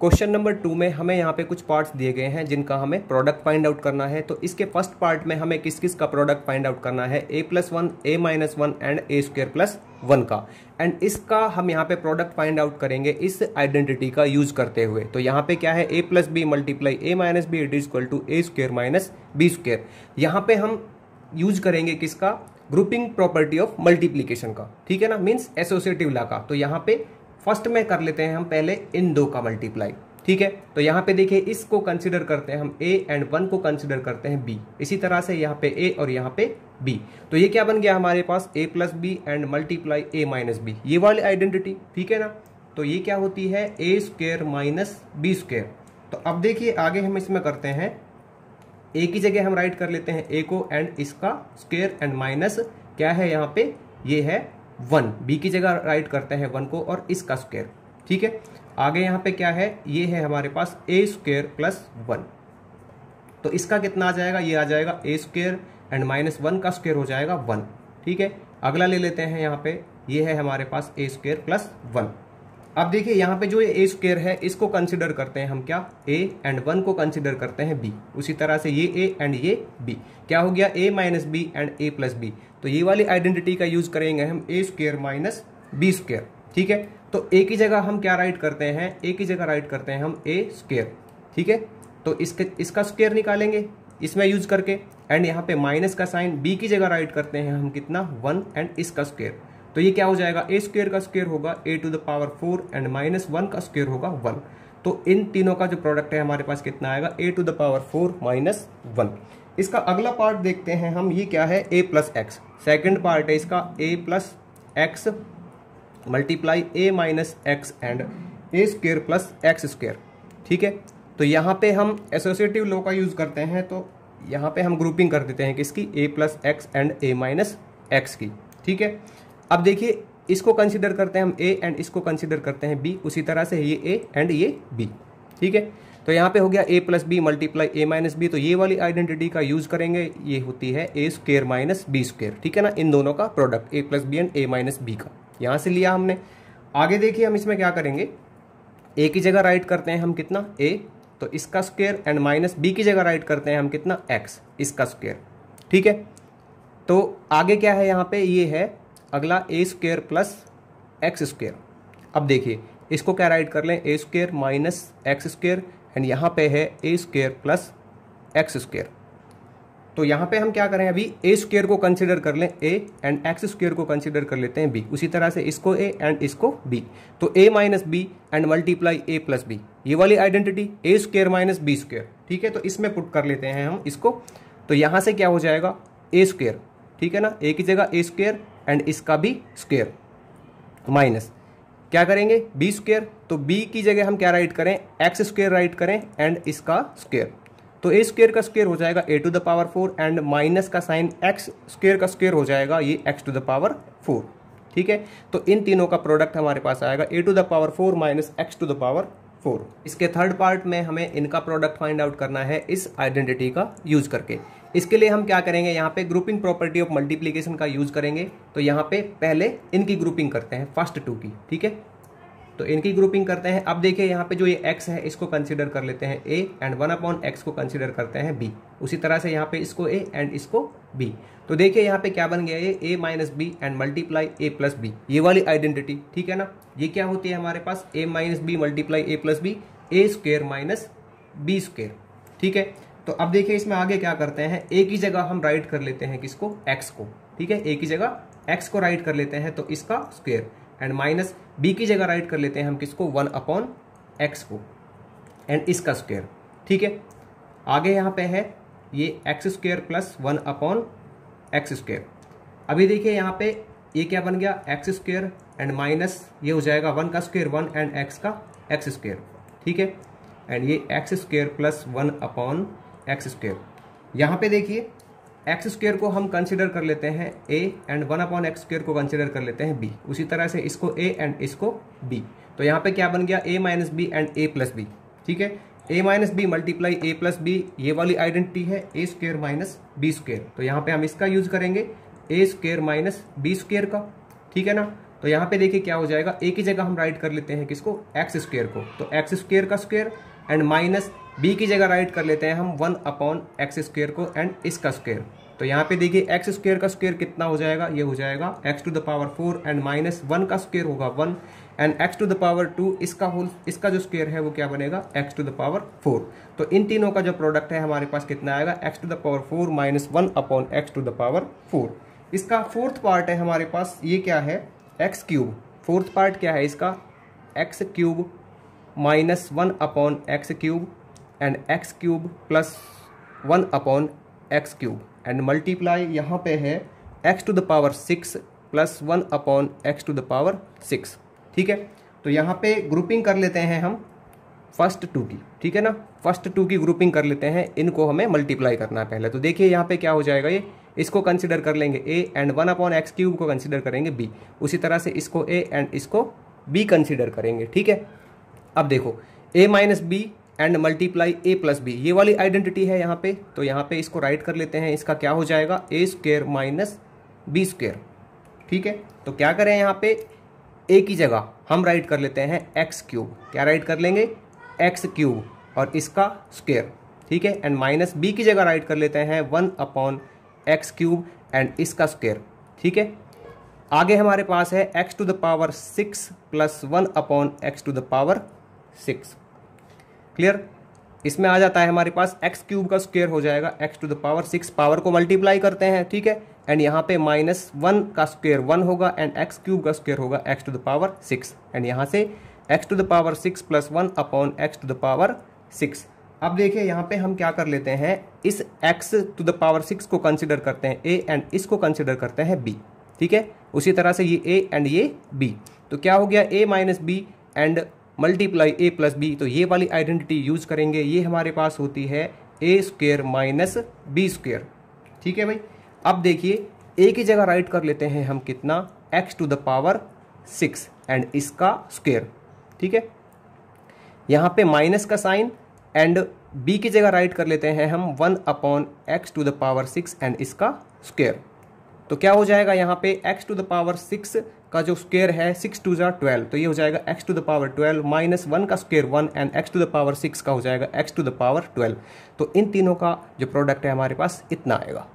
question number two में हमें यहाँ पे कुछ पार्ट्स दिए गए हैं जिनका हमें प्रोडक्ट फाइंड आउट करना है तो इसके फर्स्ट पार्ट में हमें किस किस का प्रोडक्ट फाइंड आउट करना है A plus one A minus one and A square plus one का एंड इसका हम यहाँ पे प्रोडक्ट फाइंड आउट करेंगे इस आइडेंटिटी का यूज करते हुए तो यहाँ पे क्या है A plus B multiply A minus B it is equal to A square minus B square यहाँ पे हम यूज करेंगे किसका ग्रुपिंग प्रॉपर्टी ऑफ मल्टीप्लीकेशन का ठीक है ना मीन्स एसोसिएटिव ला का तो यहाँ पे फर्स्ट में कर लेते हैं हम पहले इन दो का मल्टीप्लाई ठीक है तो यहाँ पे देखिए इसको कंसिडर करते हैं हम ए एंड वन को कंसिडर करते हैं बी इसी तरह से यहाँ पे ए और यहाँ पे बी तो ये क्या बन गया हमारे पास A plus B and multiply A minus B ये वाली आइडेंटिटी ठीक है ना तो ये क्या होती है ए स्क्वेयर माइनस बी स्क्वेयर तो अब देखिए आगे हम इसमें करते हैं ए की जगह हम राइट कर लेते हैं ए को एंड इसका स्क्वेयर एंड माइनस क्या है यहाँ पे ये है वन बी की जगह राइट करते हैं वन को और इसका स्क्वेयर ठीक है आगे यहाँ पे क्या है ये है हमारे पास ए स्क्वेयर प्लस वन तो इसका कितना आ जाएगा ये आ जाएगा A square and minus one का स्क्वेयर हो जाएगा वन ठीक है अगला ले लेते हैं यहाँ पे ये है हमारे पास ए स्क्वेयर प्लस वन अब देखिए यहाँ पे जो ये ए स्क्वेयर है इसको कंसिडर करते हैं हम क्या ए एंड वन को कंसिडर करते हैं बी उसी तरह से ये ए एंड ये बी क्या हो गया A minus B and A plus B तो ये वाली आइडेंटिटी का यूज करेंगे हम A square minus B square ठीक है तो ए की जगह हम क्या राइट करते हैं ए की जगह राइट करते हैं हम ए स्क्र ठीक है तो इसके इसका स्क्र निकालेंगे इसमें यूज करके एंड यहाँ पे माइनस का साइन बी की जगह राइट करते हैं हम कितना वन एंड इसका स्क्र तो ये क्या हो जाएगा ए स्क्र का स्क्र होगा A to the power four and minus one का स्क्र होगा वन तो इन तीनों का जो प्रोडक्ट है हमारे पास कितना आएगा A to the power four minus one इसका अगला पार्ट देखते हैं हम ये क्या है A plus X second part है इसका A plus X multiply A minus X and A square plus X square ठीक है तो यहाँ पे हम एसोसिएटिव लो का यूज़ करते हैं तो यहाँ पे हम ग्रुपिंग कर देते हैं किसकी A plus X and A minus X की ठीक है अब देखिए इसको कंसिडर करते हैं हम ए एंड इसको कंसिडर करते हैं बी उसी तरह से ये ए एंड ये बी ठीक है तो यहाँ पे हो गया A plus B multiply A minus B तो ये वाली आइडेंटिटी का यूज करेंगे ये होती है A square minus B square ठीक है ना इन दोनों का product A plus B and A minus B का यहाँ से लिया हमने आगे देखिए हम इसमें क्या करेंगे ए की जगह राइट करते हैं हम कितना ए तो इसका स्क्वेयर एंड माइनस बी की जगह राइट करते हैं हम कितना एक्स इसका स्क्वेयर ठीक है तो आगे क्या है यहाँ पे ये है अगला A square plus X square अब देखिए इसको क्या राइट कर लें A square minus X square and यहाँ पे है ए स्क्वेयर प्लस एक्स स्क्र तो यहाँ पे हम क्या करें अभी ए स्क्र को कंसिडर कर लें ए एंड एक्स स्क्र को कंसिडर कर लेते हैं बी उसी तरह से इसको ए एंड इसको बी तो A minus B and multiply A plus B ये वाली identity A square minus B square ठीक है तो इसमें पुट कर लेते हैं हम इसको तो यहाँ से क्या हो जाएगा ए स्क्र ठीक है ना ए की जगह ए स्क्र एंड इसका भी स्क्र माइनस क्या करेंगे बी स्क्वेयर तो बी की जगह हम क्या राइट करें एक्स स्क्वेयर राइट करें एंड इसका स्क्वेयर तो ए स्क्वेयर का स्क्वेयर हो जाएगा A to the power four and minus का साइन एक्स स्क्वेयर का स्क्वेयर हो जाएगा ये X to the power four ठीक है तो इन तीनों का प्रोडक्ट हमारे पास आएगा A to the power four minus X to the power four इसके थर्ड पार्ट में हमें इनका प्रोडक्ट फाइंड आउट करना है इस आइडेंटिटी का यूज करके इसके लिए हम क्या करेंगे यहाँ पे ग्रुपिंग प्रॉपर्टी ऑफ मल्टीप्लीकेशन का यूज करेंगे तो यहाँ पे पहले इनकी ग्रुपिंग करते हैं फर्स्ट टू की ठीक है तो इनकी ग्रुपिंग करते हैं अब देखिए यहाँ पे जो ये एक्स है इसको कंसिडर कर लेते हैं A and one upon X को कंसिडर करते हैं बी उसी तरह से यहाँ पे इसको ए एंड इसको बी तो देखिए यहाँ पे क्या बन गया ये A minus B and multiply A plus B ये वाली आइडेंटिटी ठीक है ना ये क्या होती है हमारे पास A minus B multiply A plus B A square minus B square ठीक है तो अब देखिए इसमें आगे क्या करते हैं ए की जगह हम राइट कर लेते हैं किसको एक्स को ठीक है ए की जगह एक्स को राइट कर लेते हैं तो इसका स्क्वेयर एंड माइनस बी की जगह राइट कर लेते हैं हम किसको वन अपॉन एक्स को एंड इसका स्क्वेयर ठीक है आगे यहाँ पे है ये X square plus one upon X square अभी देखिए यहाँ पे ये क्या बन गया एक्स स्क्वेयर एंड माइनस ये हो जाएगा वन का स्क्वेयर वन एंड एक्स का एक्स स्क्वेयर ठीक है एंड ये X square plus one upon X square यहाँ पे देखिए एक्स स्क्र को हम कंसिडर कर लेते हैं A and one upon X square को कंसिडर कर लेते हैं बी उसी तरह से इसको ए एंड इसको बी तो यहाँ पे क्या बन गया A minus B and A plus B ठीक है A minus B multiply A plus B ये वाली आइडेंटिटी है ए स्क्वेयर माइनस बी स्क्र तो यहाँ पे हम इसका यूज करेंगे A square minus B square का ठीक है ना तो यहाँ पे देखिए क्या हो जाएगा ए की जगह हम राइट कर लेते हैं किसको एक्स स्क्र को तो एक्स स्क्र का स्क्वेयर एंड माइनस बी की जगह राइट कर लेते हैं हम वन अपॉन एक्स स्क्वेयर को एंड इसका स्क्वेयर तो यहाँ पे देखिए एक्स स्क्वेयर का स्क्वेयर कितना हो जाएगा ये हो जाएगा x to the power four and minus one का स्क्वेयर होगा one and X to the power two इसका होल इसका जो स्क्वेयर है वो क्या बनेगा X to the power four तो इन तीनों का जो प्रोडक्ट है हमारे पास कितना आएगा X to the power four minus one upon x to the power four इसका फोर्थ पार्ट है हमारे पास ये क्या है एक्स क्यूब फोर्थ पार्ट क्या है इसका X cube minus one upon x cube and x cube plus one upon x cube and multiply यहाँ पे है x to the power six plus one upon x to the power six ठीक है तो यहाँ पे ग्रुपिंग कर लेते हैं हम फर्स्ट टू की ठीक है ना फर्स्ट टू की ग्रुपिंग कर लेते हैं इनको हमें मल्टीप्लाई करना है पहले तो देखिए यहाँ पे क्या हो जाएगा ये इसको कंसिडर कर लेंगे A and one upon x cube को कंसिडर करेंगे बी उसी तरह से इसको ए एंड इसको बी कंसिडर करेंगे ठीक है अब देखो A minus B and multiply A plus B ये वाली आइडेंटिटी है यहाँ पे तो यहाँ पे इसको राइट कर लेते हैं इसका क्या हो जाएगा A square minus B square ठीक है तो क्या करें यहाँ पे ए की जगह हम राइट कर लेते हैं एक्स क्यूब क्या राइट कर लेंगे एक्स क्यूब और इसका स्क्वेयर ठीक है एंड माइनस बी की जगह राइट कर लेते हैं one upon x cube and इसका स्क्वेयर ठीक है आगे हमारे पास है x to the power six plus one upon x to the power six clear इसमें आ जाता है हमारे पास एक्स क्यूब का स्क्वेयर हो जाएगा x to the power six power को मल्टीप्लाई करते हैं ठीक है एंड यहाँ पे माइनस वन का स्क्वेयर वन होगा एंड एक्स क्यूब का स्क्वेयर होगा x to the power six and यहाँ से x to the power six plus one upon x to the power six अब देखिए यहाँ पे हम क्या कर लेते हैं इस x to the power six को कंसिडर करते हैं a एंड इसको कंसिडर करते हैं b ठीक है उसी तरह से ये a एंड ये b तो क्या हो गया a minus B and multiply A plus B तो ये वाली आइडेंटिटी यूज करेंगे ये हमारे पास होती है ए स्क्वेयर माइनस बी स्क्वेयर ठीक है भाई अब देखिए ए की जगह राइट कर लेते हैं हम कितना x to the power six and इसका स्क्वेयर ठीक है यहाँ पे माइनस का साइन एंड बी की जगह राइट कर लेते हैं हम one upon x to the power six and इसका स्क्वेयर तो क्या हो जाएगा यहाँ पे x to the power six का जो स्क्वेयर है सिक्स टू ज़ा ट्वेल्व तो ये हो जाएगा x to the power twelve minus one का square one and x to the power six का हो जाएगा x to the power twelve तो इन तीनों का जो प्रोडक्ट है हमारे पास इतना आएगा